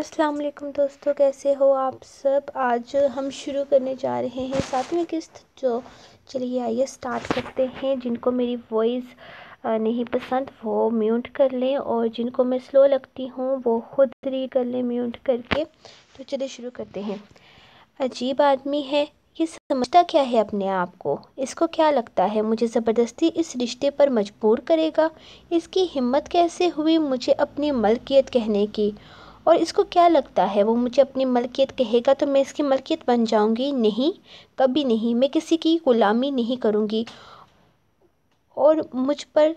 अस्सलाम वालेकुम दोस्तों कैसे हो आप सब आज हम शुरू करने जा रहे हैं सातवीं किस्त जो चलिए आइए स्टार्ट करते हैं जिनको मेरी वॉइस नहीं पसंद वो म्यूट कर लें और जिनको मैं स्लो लगती हूँ वो खुद री कर लें म्यूट करके तो चलिए शुरू करते हैं अजीब आदमी है ये समझता क्या है अपने आप को इसको क्या लगता है मुझे ज़बरदस्ती इस रिश्ते पर मजबूर करेगा इसकी हिम्मत कैसे हुई मुझे अपनी मलकियत कहने की और इसको क्या लगता है वो मुझे अपनी मलकियत कहेगा तो मैं इसकी मलकियत बन जाऊंगी नहीं कभी नहीं मैं किसी की ग़ुलामी नहीं करूंगी और मुझ पर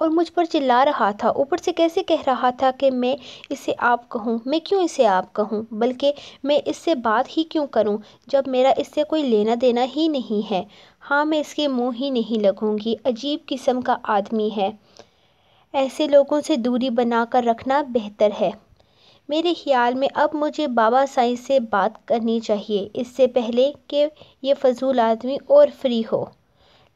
और मुझ पर चिल्ला रहा था ऊपर से कैसे कह रहा था कि मैं इसे आप कहूँ मैं क्यों इसे आप कहूँ बल्कि मैं इससे बात ही क्यों करूँ जब मेरा इससे कोई लेना देना ही नहीं है हाँ मैं इसके मुंह ही नहीं लगूँगी अजीब किस्म का आदमी है ऐसे लोगों से दूरी बना कर रखना बेहतर है मेरे ख़्याल में अब मुझे बाबा साईं से बात करनी चाहिए इससे पहले कि ये फ़ज़ूल आदमी और फ्री हो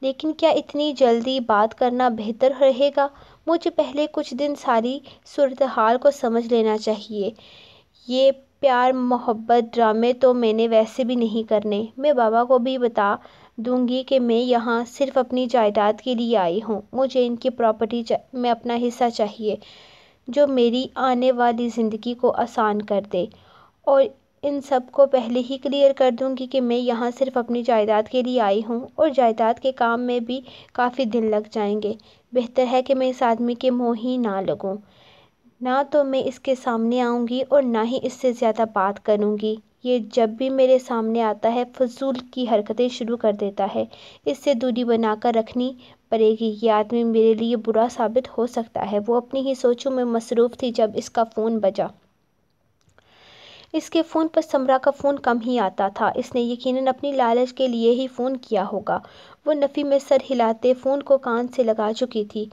लेकिन क्या इतनी जल्दी बात करना बेहतर रहेगा मुझे पहले कुछ दिन सारी सूरत हाल को समझ लेना चाहिए ये प्यार मोहब्बत ड्रामे तो मैंने वैसे भी नहीं करने मैं बाबा को भी बता दूँगी कि मैं यहाँ सिर्फ अपनी जायदाद के लिए आई हूँ मुझे इनकी प्रॉपर्टी में अपना हिस्सा चाहिए जो मेरी आने वाली ज़िंदगी को आसान कर दे और इन सब को पहले ही क्लियर कर दूंगी कि मैं यहाँ सिर्फ अपनी जायदाद के लिए आई हूँ और जायदाद के काम में भी काफ़ी दिन लग जाएंगे बेहतर है कि मैं इस आदमी के मुँह ही ना लगूँ ना तो मैं इसके सामने आऊँगी और ना ही इससे ज़्यादा बात करूँगी ये जब भी मेरे सामने आता है फजूल की हरकतें शुरू कर देता है इससे दूरी बनाकर रखनी पड़ेगी ये आदमी मेरे लिए बुरा साबित हो सकता है वो अपनी ही सोचों में मसरूफ़ थी जब इसका फ़ोन बजा इसके फ़ोन पर समरा का फ़ोन कम ही आता था इसने यकीनन अपनी लालच के लिए ही फ़ोन किया होगा वो नफ़ी में सर हिलाते फ़ोन को कान से लगा चुकी थी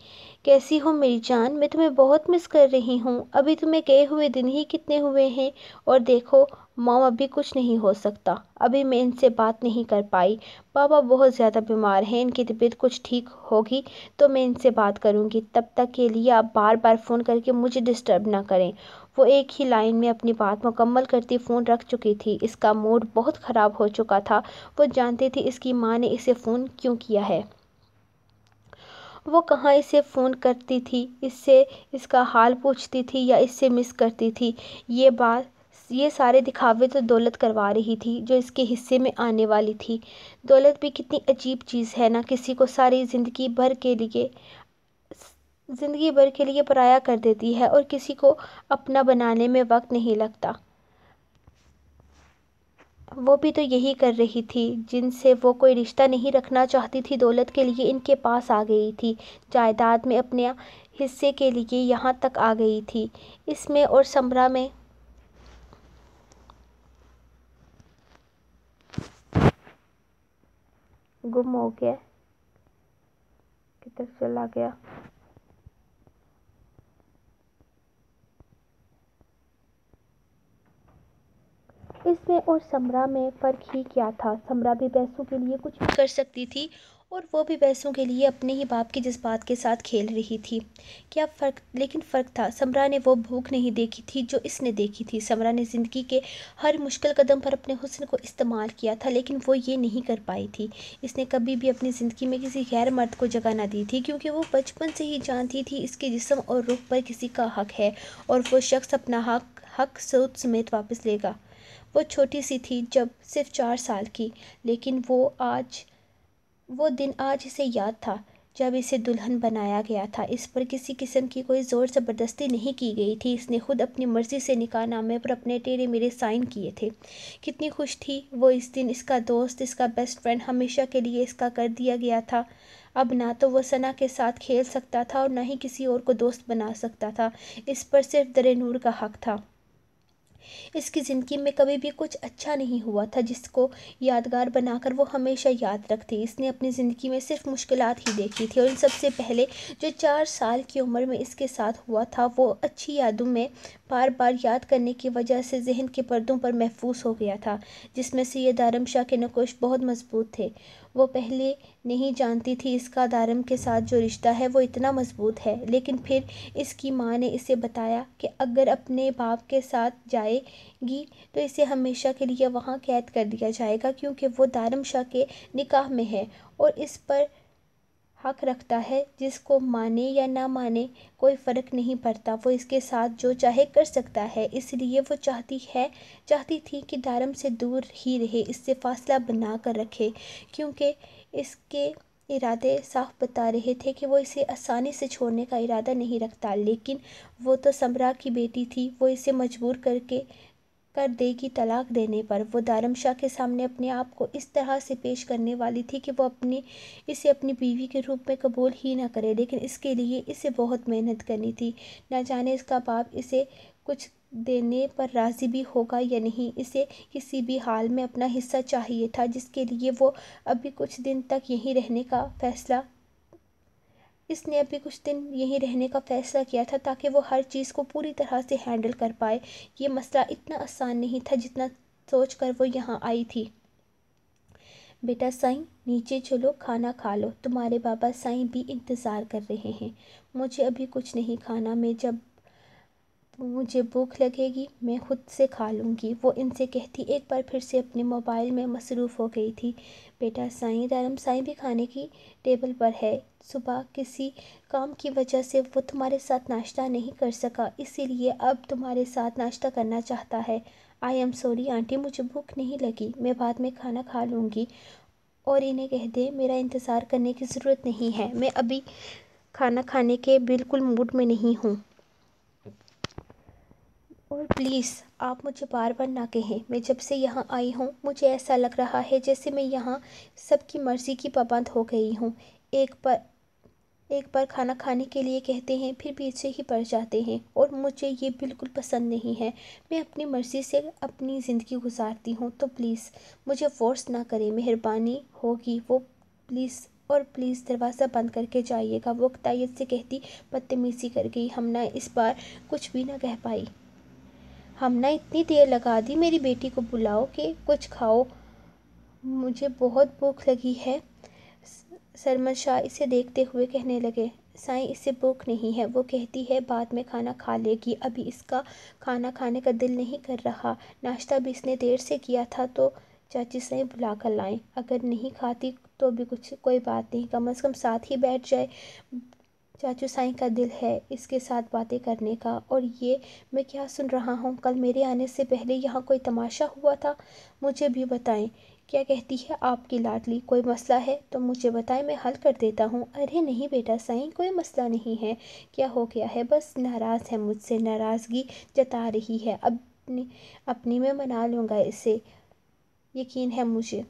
कैसी हो मेरी जान मैं तुम्हें बहुत मिस कर रही हूँ अभी तुम्हें गए हुए दिन ही कितने हुए हैं और देखो मॉम अभी कुछ नहीं हो सकता अभी मैं इनसे बात नहीं कर पाई पापा बहुत ज़्यादा बीमार हैं इनकी तबीयत कुछ ठीक होगी तो मैं इनसे बात करूँगी तब तक के लिए आप बार बार फ़ोन करके मुझे डिस्टर्ब ना करें वो एक ही लाइन में अपनी बात मुकम्मल करती फ़ोन रख चुकी थी इसका मूड बहुत ख़राब हो चुका था वो जानती थी इसकी माँ ने इसे फ़ोन क्यों किया है वो कहाँ इसे फ़ोन करती थी इससे इसका हाल पूछती थी या इससे मिस करती थी ये बात ये सारे दिखावे तो दौलत करवा रही थी जो इसके हिस्से में आने वाली थी दौलत भी कितनी अजीब चीज़ है ना किसी को सारी ज़िंदगी भर के लिए ज़िंदगी भर के लिए पराया कर देती है और किसी को अपना बनाने में वक्त नहीं लगता वो भी तो यही कर रही थी जिनसे वो कोई रिश्ता नहीं रखना चाहती थी दौलत के लिए इनके पास आ गई थी जायदाद में अपने हिस्से के लिए यहाँ तक आ गई थी इसमें और समरा में गुम हो गया किधर चला गया इसमें और समरा में फ़र्क ही क्या था समरा भी पैसों के लिए कुछ भी कर सकती थी और वो भी पैसों के लिए अपने ही बाप के जज्बात के साथ खेल रही थी क्या फ़र्क लेकिन फ़र्क था समरा ने वो भूख नहीं देखी थी जो इसने देखी थी समरा ने ज़िंदगी के हर मुश्किल कदम पर अपने हुस्न को इस्तेमाल किया था लेकिन वो ये नहीं कर पाई थी इसने कभी भी अपनी ज़िंदगी में किसी गैर मर्द को जगह ना दी थी क्योंकि वो बचपन से ही जानती थी इसके जिसम और रुख पर किसी का हक है और वो शख्स अपना हक हक सोच समेत वापस लेगा वो छोटी सी थी जब सिर्फ चार साल की लेकिन वो आज वो दिन आज इसे याद था जब इसे दुल्हन बनाया गया था इस पर किसी किस्म की कोई ज़ोर ज़बरदस्ती नहीं की गई थी इसने खुद अपनी मर्ज़ी से निकाह नामे पर अपने टेढ़े मेरे साइन किए थे कितनी खुश थी वो इस दिन इसका दोस्त इसका बेस्ट फ्रेंड हमेशा के लिए इसका कर दिया गया था अब ना तो वो सना के साथ खेल सकता था और ना ही किसी और को दोस्त बना सकता था इस पर सिर्फ दर नूर का हक था इसकी ज़िंदगी में कभी भी कुछ अच्छा नहीं हुआ था जिसको यादगार बनाकर वो हमेशा याद रखती इसने अपनी ज़िंदगी में सिर्फ मुश्किल ही देखी थी और इन सबसे पहले जो चार साल की उम्र में इसके साथ हुआ था वो अच्छी यादों में बार बार याद करने की वजह से जहन के पर्दों पर महफूज हो गया था जिसमें से ये दारम शाह के नकोश बहुत मजबूत थे वो पहले नहीं जानती थी इसका दारम के साथ जो रिश्ता है वो इतना मज़बूत है लेकिन फिर इसकी माँ ने इसे बताया कि अगर अपने बाप के साथ जाएगी तो इसे हमेशा के लिए वहाँ कैद कर दिया जाएगा क्योंकि वो दारम शाह के निकाह में है और इस पर हक़ रखता है जिसको माने या ना माने कोई फ़र्क नहीं पड़ता वो इसके साथ जो चाहे कर सकता है इसलिए वो चाहती है चाहती थी कि धर्म से दूर ही रहे इससे फ़ासला बना कर रखे क्योंकि इसके इरादे साफ बता रहे थे कि वो इसे आसानी से छोड़ने का इरादा नहीं रखता लेकिन वो तो सम्रा की बेटी थी वो इसे मजबूर करके कर देगी तलाक देने पर वो शाह के सामने अपने आप को इस तरह से पेश करने वाली थी कि वो अपनी इसे अपनी बीवी के रूप में कबूल ही ना करे लेकिन इसके लिए इसे बहुत मेहनत करनी थी ना जाने इसका बाप इसे कुछ देने पर राज़ी भी होगा या नहीं इसे किसी भी हाल में अपना हिस्सा चाहिए था जिसके लिए वो अभी कुछ दिन तक यहीं रहने का फैसला इसने अभी कुछ दिन यहीं रहने का फ़ैसला किया था ताकि वो हर चीज़ को पूरी तरह से हैंडल कर पाए ये मसला इतना आसान नहीं था जितना सोच कर वो यहाँ आई थी बेटा साईं नीचे चलो खाना खा लो तुम्हारे बाबा साईं भी इंतज़ार कर रहे हैं मुझे अभी कुछ नहीं खाना मैं जब मुझे भूख लगेगी मैं खुद से खा लूँगी वो इनसे कहती एक बार फिर से अपने मोबाइल में मसरूफ़ हो गई थी बेटा साईं दारम साईं भी खाने की टेबल पर है सुबह किसी काम की वजह से वो तुम्हारे साथ नाश्ता नहीं कर सका इसीलिए अब तुम्हारे साथ नाश्ता करना चाहता है आई एम सॉरी आंटी मुझे भूख नहीं लगी मैं बाद में खाना खा लूँगी और इन्हें कह दे मेरा इंतज़ार करने की ज़रूरत नहीं है मैं अभी खाना खाने के बिल्कुल मूड में नहीं हूँ और प्लीज़ आप मुझे बार बार ना कहें मैं जब से यहाँ आई हूँ मुझे ऐसा लग रहा है जैसे मैं यहाँ सबकी मर्ज़ी की पाबंद हो गई हूँ एक पर एक बार खाना खाने के लिए कहते हैं फिर पीछे ही पड़ जाते हैं और मुझे ये बिल्कुल पसंद नहीं है मैं अपनी मर्ज़ी से अपनी ज़िंदगी गुजारती हूँ तो प्लीज़ मुझे फोर्स ना करें मेहरबानी होगी वो प्लीज़ और प्लीज़ दरवाज़ा बंद करके जाइएगा वो तायद से कहती बदतमीज़ी कर गई हम ना इस बार कुछ भी ना कह पाई हम ना इतनी देर लगा दी मेरी बेटी को बुलाओ कि कुछ खाओ मुझे बहुत भूख लगी है सरमन शाह इसे देखते हुए कहने लगे साई इसे भूख नहीं है वो कहती है बाद में खाना खा लेगी अभी इसका खाना खाने का दिल नहीं कर रहा नाश्ता भी इसने देर से किया था तो चाची साई बुला कर लाएं अगर नहीं खाती तो भी कुछ कोई बात नहीं कम अज़ कम साथ ही बैठ जाए चाचू साई का दिल है इसके साथ बातें करने का और ये मैं क्या सुन रहा हूँ कल मेरे आने से पहले यहाँ कोई तमाशा हुआ था मुझे भी बताएं क्या कहती है आपकी लाडली कोई मसला है तो मुझे बताएं मैं हल कर देता हूँ अरे नहीं बेटा साईं कोई मसला नहीं है क्या हो गया है बस नाराज़ है मुझसे नाराज़गी जता रही है अपनी अपनी मैं मना लूँगा इसे यकीन है मुझे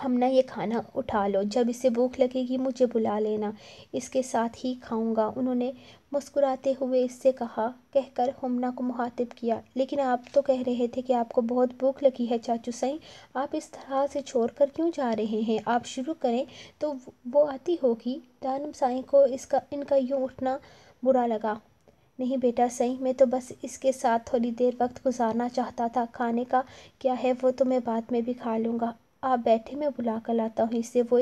हम ना ये खाना उठा लो जब इसे भूख लगेगी मुझे बुला लेना इसके साथ ही खाऊंगा उन्होंने मुस्कुराते हुए इससे कहा कहकर हमना को मुखातिब किया लेकिन आप तो कह रहे थे कि आपको बहुत भूख लगी है चाचू सही आप इस तरह से छोड़ कर क्यों जा रहे हैं आप शुरू करें तो वो आती होगी दानम साई को इसका इनका यूँ उठना बुरा लगा नहीं बेटा सही मैं तो बस इसके साथ थोड़ी देर वक्त गुजारना चाहता था खाने का क्या है वो तो मैं बाद में भी खा लूँगा आप बैठे मैं बुला कर लाता हूँ इससे वो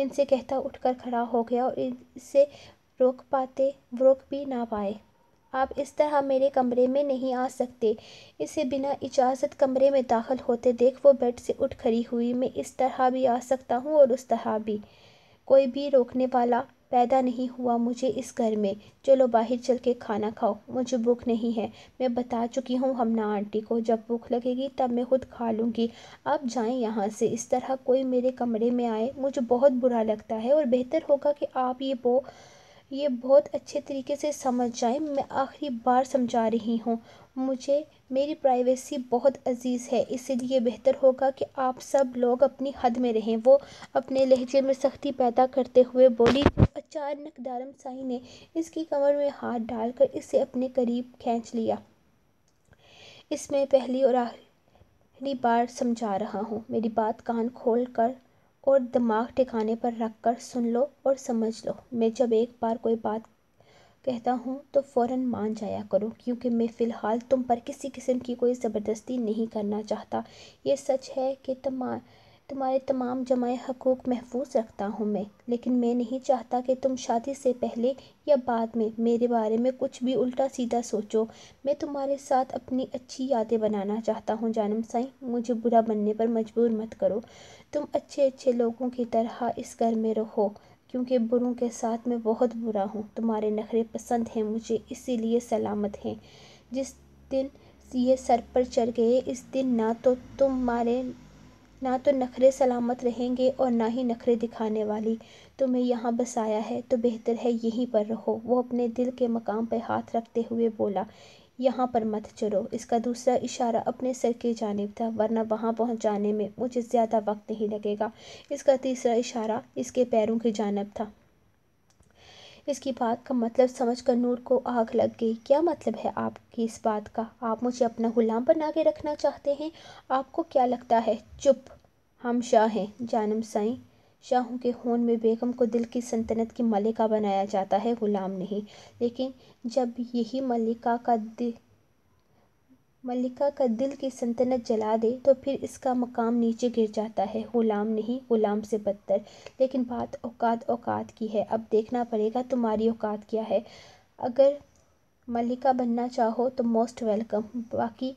इनसे कहता उठकर खड़ा हो गया और इससे रोक पाते रोक भी ना पाए आप इस तरह मेरे कमरे में नहीं आ सकते इसे बिना इजाज़त कमरे में दाखिल होते देख वो बेड से उठ खड़ी हुई मैं इस तरह भी आ सकता हूँ और उस तरह भी कोई भी रोकने वाला पैदा नहीं हुआ मुझे इस घर में चलो बाहर चल के खाना खाओ मुझे भूख नहीं है मैं बता चुकी हूँ हमना आंटी को जब भूख लगेगी तब मैं खुद खा लूँगी अब जाएं यहाँ से इस तरह कोई मेरे कमरे में आए मुझे बहुत बुरा लगता है और बेहतर होगा कि आप ये बो ये बहुत अच्छे तरीके से समझ जाएं मैं आखिरी बार समझा रही हूँ मुझे मेरी प्राइवेसी बहुत अजीज़ है इसीलिए बेहतर होगा कि आप सब लोग अपनी हद में रहें वो अपने लहजे में सख्ती पैदा करते हुए बोली अचानक साई ने इसकी कमर में हाथ डालकर इसे अपने करीब खींच लिया इसमें पहली और आखिरी बार समझा रहा हूँ मेरी बात कान खोल कर और दिमाग ठिकाने पर रख कर सुन लो और समझ लो मैं जब एक बार कोई बात कहता हूँ तो फौरन मान जाया करो क्योंकि मैं फ़िलहाल तुम पर किसी किस्म की कोई ज़बरदस्ती नहीं करना चाहता ये सच है कि तमाम तुम्हारे तमाम जमाए हकूक़ महफूज रखता हूँ मैं लेकिन मैं नहीं चाहता कि तुम शादी से पहले या बाद में मेरे बारे में कुछ भी उल्टा सीधा सोचो मैं तुम्हारे साथ अपनी अच्छी यादें बनाना चाहता हूँ जानम साई मुझे बुरा बनने पर मजबूर मत करो तुम अच्छे अच्छे लोगों की तरह इस घर में रहो क्योंकि बुरों के साथ मैं बहुत बुरा हूँ तुम्हारे नखरे पसंद हैं मुझे इसीलिए सलामत हैं जिस दिन ये सर पर चढ़ गए इस दिन ना तो तुम्हारे ना तो नखरे सलामत रहेंगे और ना ही नखरे दिखाने वाली तुम्हें यहाँ बसाया है तो बेहतर है यहीं पर रहो वो अपने दिल के मकाम पर हाथ रखते हुए बोला यहाँ पर मत चलो इसका दूसरा इशारा अपने सर की जानब था वरना वहाँ पहुँच जाने में मुझे ज़्यादा वक्त नहीं लगेगा इसका तीसरा इशारा इसके पैरों की जानब था इसकी बात का मतलब समझकर नूर को आग लग गई क्या मतलब है आपकी इस बात का आप मुझे अपना गुलाम बना के रखना चाहते हैं आपको क्या लगता है चुप हम शाह हैं जानम साई शाहों के होन में बेगम को दिल की सल्तनत की मलिका बनाया जाता है गुलाम नहीं लेकिन जब यही मलिका का दिल मल्लिका का दिल की सल्तनत जला दे तो फिर इसका मकाम नीचे गिर जाता है ग़ुलाम नहीं ग़ुलाम से बदतर लेकिन बात औकात औकात की है अब देखना पड़ेगा तुम्हारी औकात क्या है अगर मल्लिका बनना चाहो तो मोस्ट वेलकम बाकी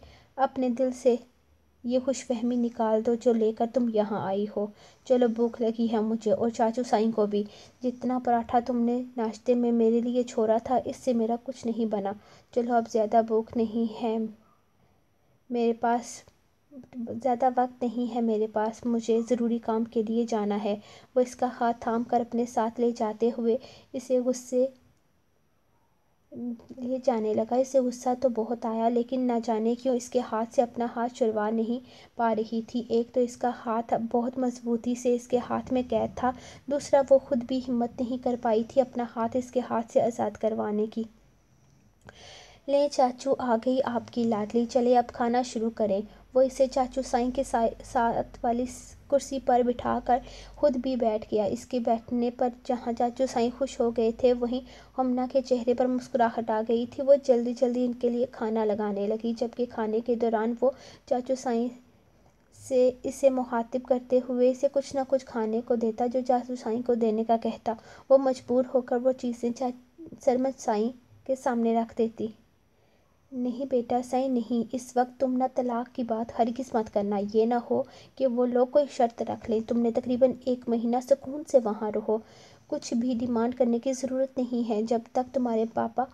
अपने दिल से ये खुश फहमी निकाल दो जो लेकर तुम यहाँ आई हो चलो भूख लगी है मुझे और चाचू साईं को भी जितना पराठा तुमने नाश्ते में मेरे लिए छोड़ा था इससे मेरा कुछ नहीं बना चलो अब ज़्यादा भूख नहीं है मेरे पास ज़्यादा वक्त नहीं है मेरे पास मुझे ज़रूरी काम के लिए जाना है वो इसका हाथ थाम कर अपने साथ ले जाते हुए इसे गुस्से ले जाने लगा इसे गुस्सा तो बहुत आया लेकिन ना जाने क्यों इसके हाथ से अपना हाथ छुड़वा नहीं पा रही थी एक तो इसका हाथ बहुत मजबूती से इसके हाथ में कैद था दूसरा वो खुद भी हिम्मत नहीं कर पाई थी अपना हाथ इसके हाथ से आज़ाद करवाने की ले चाचू आ गई आपकी लाडली चले अब खाना शुरू करें वो इसे चाचू साई के साथ वाली कुर्सी पर बिठा कर खुद भी बैठ गया इसके बैठने पर जहाँ चाचू साई खुश हो गए थे वहीं हमना के चेहरे पर मुस्कुराहट आ गई थी वो जल्दी जल्दी इनके लिए खाना लगाने लगी जबकि खाने के दौरान वो चाचू साई से इसे मुखातिब करते हुए इसे कुछ ना कुछ खाने को देता जो चाचू साई को देने का कहता वो मजबूर होकर वो चीज़ें सरमद साई के सामने रख देती नहीं बेटा सही नहीं इस वक्त तुम ना तलाक की बात हर मत करना ये ना हो कि वो लोग कोई शर्त रख लें तुमने तकरीबन एक महीना सुकून से वहाँ रहो कुछ भी डिमांड करने की ज़रूरत नहीं है जब तक तुम्हारे पापा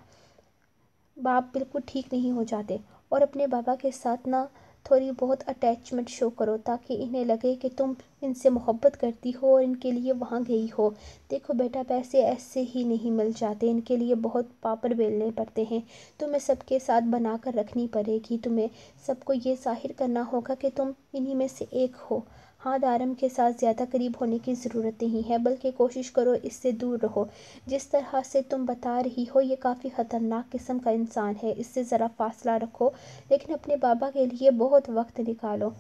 बाप बिल्कुल ठीक नहीं हो जाते और अपने बाबा के साथ ना थोड़ी बहुत अटैचमेंट शो करो ताकि इन्हें लगे कि तुम इनसे मोहब्बत करती हो और इनके लिए वहाँ गई हो देखो बेटा पैसे ऐसे ही नहीं मिल जाते इनके लिए बहुत पापड़ बेलने पड़ते हैं तुम्हें सबके साथ बना कर रखनी पड़ेगी तुम्हें सबको ये जाहिर करना होगा कि तुम इन्हीं में से एक हो हाथ आराम के साथ ज़्यादा करीब होने की ज़रूरत नहीं है बल्कि कोशिश करो इससे दूर रहो जिस तरह से तुम बता रही हो ये काफ़ी ख़तरनाक किस्म का इंसान है इससे ज़रा फासला रखो लेकिन अपने बाबा के लिए बहुत वक्त निकालो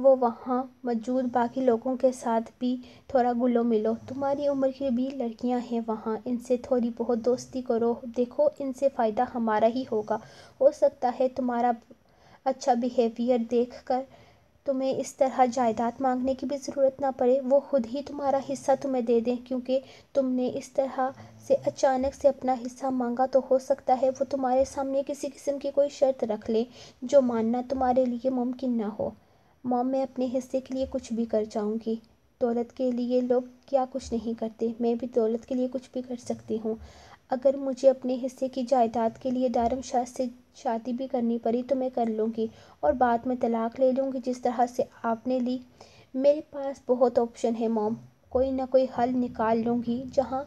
वो वहाँ मौजूद बाकी लोगों के साथ भी थोड़ा गुलो मिलो तुम्हारी उम्र की भी लड़कियाँ हैं वहाँ इनसे थोड़ी बहुत दोस्ती करो देखो इनसे फ़ायदा हमारा ही होगा हो सकता है तुम्हारा अच्छा बिहेवियर देख कर तुम्हें इस तरह जायदाद मांगने की भी ज़रूरत ना पड़े वो खुद ही तुम्हारा हिस्सा तुम्हें दे दें क्योंकि तुमने इस तरह से अचानक से अपना हिस्सा मांगा तो हो सकता है वो तुम्हारे सामने किसी किस्म की कोई शर्त रख ले जो मानना तुम्हारे लिए मुमकिन ना हो मॉम मैं अपने हिस्से के लिए कुछ भी कर जाऊँगी दौलत के लिए लोग क्या कुछ नहीं करते मैं भी दौलत के लिए कुछ भी कर सकती हूँ अगर मुझे अपने हिस्से की जायदाद के लिए दारम शाह से शादी भी करनी पड़ी तो मैं कर लूँगी और बाद में तलाक़ ले लूँगी जिस तरह से आपने ली मेरे पास बहुत ऑप्शन है मॉम कोई ना कोई हल निकाल लूँगी जहाँ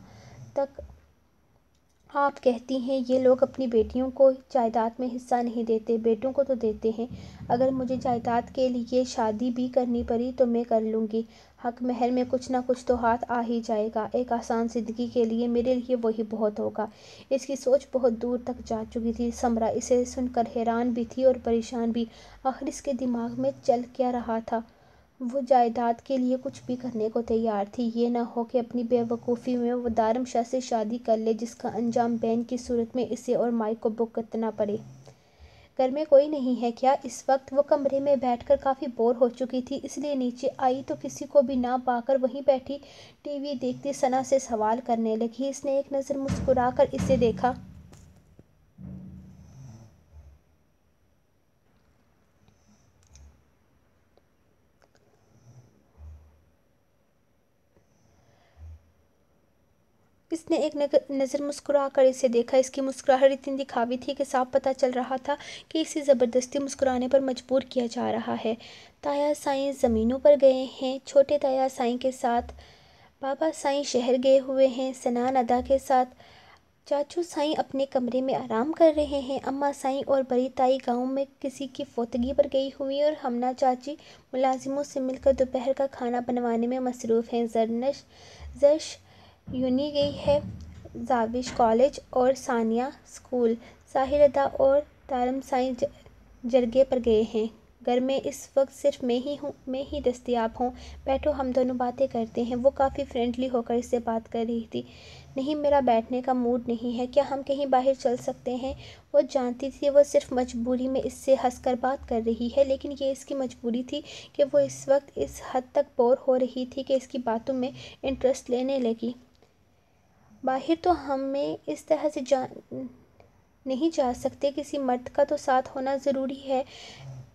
तक आप कहती हैं ये लोग अपनी बेटियों को जायदाद में हिस्सा नहीं देते बेटों को तो देते हैं अगर मुझे जायदाद के लिए शादी भी करनी पड़ी तो मैं कर लूँगी हक महल में कुछ ना कुछ तो हाथ आ ही जाएगा एक आसान ज़िंदगी के लिए मेरे लिए वही बहुत होगा इसकी सोच बहुत दूर तक जा चुकी थी समरा इसे सुनकर हैरान भी थी और परेशान भी आखिर इसके दिमाग में चल क्या रहा था वो जायदाद के लिए कुछ भी करने को तैयार थी ये ना हो कि अपनी बेवकूफ़ी में वो दारम शाह से शादी कर ले जिसका अंजाम बैन की सूरत में इसे और माइक को भुगतना पड़े घर में कोई नहीं है क्या इस वक्त वो कमरे में बैठकर काफ़ी बोर हो चुकी थी इसलिए नीचे आई तो किसी को भी ना पाकर वहीं बैठी टीवी देखती सना से सवाल करने लगी इसने एक नज़र मुस्कुराकर कर इसे देखा ने एक नज़र मुस्कुरा कर इसे देखा इसकी मुस्कुराहट इतनी दिखावी थी कि साफ पता चल रहा था कि इसे ज़बरदस्ती मुस्कुराने पर मजबूर किया जा रहा है ताया साई ज़मीनों पर गए हैं छोटे ताया साई के साथ बाबा साई शहर गए हुए हैं सनान अदा के साथ चाचू साई अपने कमरे में आराम कर रहे हैं अम्मा साई और बड़ी ताई गांव में किसी की फोतगी पर गई हुई और हमना चाची मुलाजिमों से मिलकर दोपहर का खाना बनवाने में मसरूफ़ हैं जरनश जश यूनी गई है जाविश कॉलेज और सानिया स्कूल साहिर अदा और तारम साई जरगे पर गए हैं घर में इस वक्त सिर्फ मैं ही हूँ मैं ही दस्तियाब हूँ बैठो हम दोनों बातें करते हैं वो काफ़ी फ्रेंडली होकर इससे बात कर रही थी नहीं मेरा बैठने का मूड नहीं है क्या हम कहीं बाहर चल सकते हैं वो जानती थी वो सिर्फ मजबूरी में इससे हंसकर बात कर रही है लेकिन ये इसकी मजबूरी थी कि वो इस वक्त इस हद तक बोर हो रही थी कि इसकी बातों में इंटरेस्ट लेने लगी बाहर तो हमें इस तरह से जा नहीं जा सकते किसी मर्द का तो साथ होना ज़रूरी है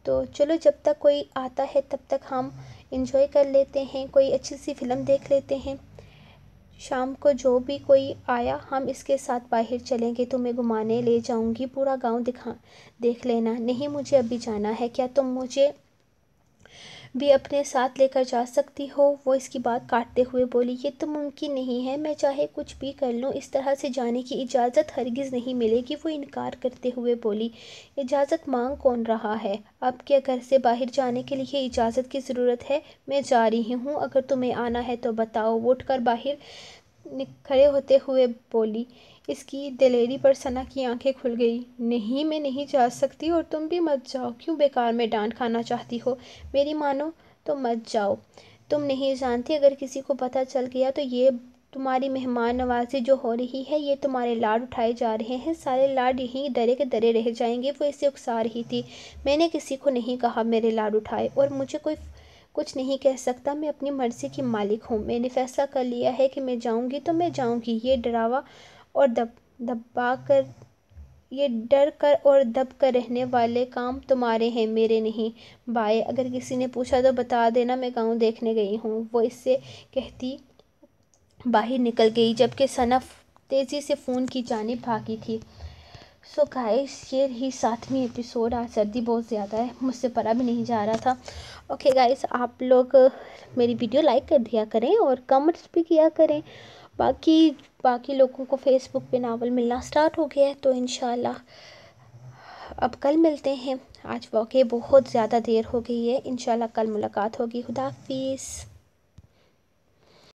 तो चलो जब तक कोई आता है तब तक हम इन्जॉय कर लेते हैं कोई अच्छी सी फिल्म देख लेते हैं शाम को जो भी कोई आया हम इसके साथ बाहर चलेंगे तुम्हें घुमाने ले जाऊंगी पूरा गांव दिखा देख लेना नहीं मुझे अभी जाना है क्या तुम मुझे भी अपने साथ लेकर जा सकती हो वो इसकी बात काटते हुए बोली ये तो मुमकिन नहीं है मैं चाहे कुछ भी कर लूँ इस तरह से जाने की इजाज़त हरगिज़ नहीं मिलेगी वो इनकार करते हुए बोली इजाज़त मांग कौन रहा है आपके घर से बाहर जाने के लिए इजाज़त की ज़रूरत है मैं जा रही हूँ अगर तुम्हें आना है तो बताओ वो उठ कर बाहर खड़े होते हुए बोली इसकी दिलेरी पर सना की आंखें खुल गई नहीं मैं नहीं जा सकती और तुम भी मत जाओ क्यों बेकार में डांट खाना चाहती हो मेरी मानो तो मत जाओ तुम नहीं जानती अगर किसी को पता चल गया तो ये तुम्हारी मेहमान नवाजी जो हो रही है ये तुम्हारे लाड उठाए जा रहे हैं सारे लाड यहीं दरे के दरे रह जाएंगे वो इसे उकसा रही थी मैंने किसी को नहीं कहा मेरे लाड उठाए और मुझे कोई कुछ नहीं कह सकता मैं अपनी मर्ज़ी की मालिक हूँ मैंने फैसला कर लिया है कि मैं जाऊँगी तो मैं जाऊँगी ये डरावा और दब दबा कर ये डर कर और दब कर रहने वाले काम तुम्हारे हैं मेरे नहीं बाय अगर किसी ने पूछा तो बता देना मैं गांव देखने गई हूँ वो इससे कहती बाहर निकल गई जबकि सनफ तेज़ी से फ़ोन की जानब भागी थी सो so गाइस ये रही सातवीं एपिसोड आज सर्दी बहुत ज़्यादा है मुझसे पढ़ा भी नहीं जा रहा था ओके okay गाइस आप लोग मेरी वीडियो लाइक कर दिया करें और कमेंट्स भी किया करें बाकी बाकी लोगों को फेसबुक पे नावल मिलना स्टार्ट हो गया है तो इन अब कल मिलते हैं आज वाकई बहुत ज़्यादा देर हो गई है इन कल मुलाकात होगी खुदाफिज़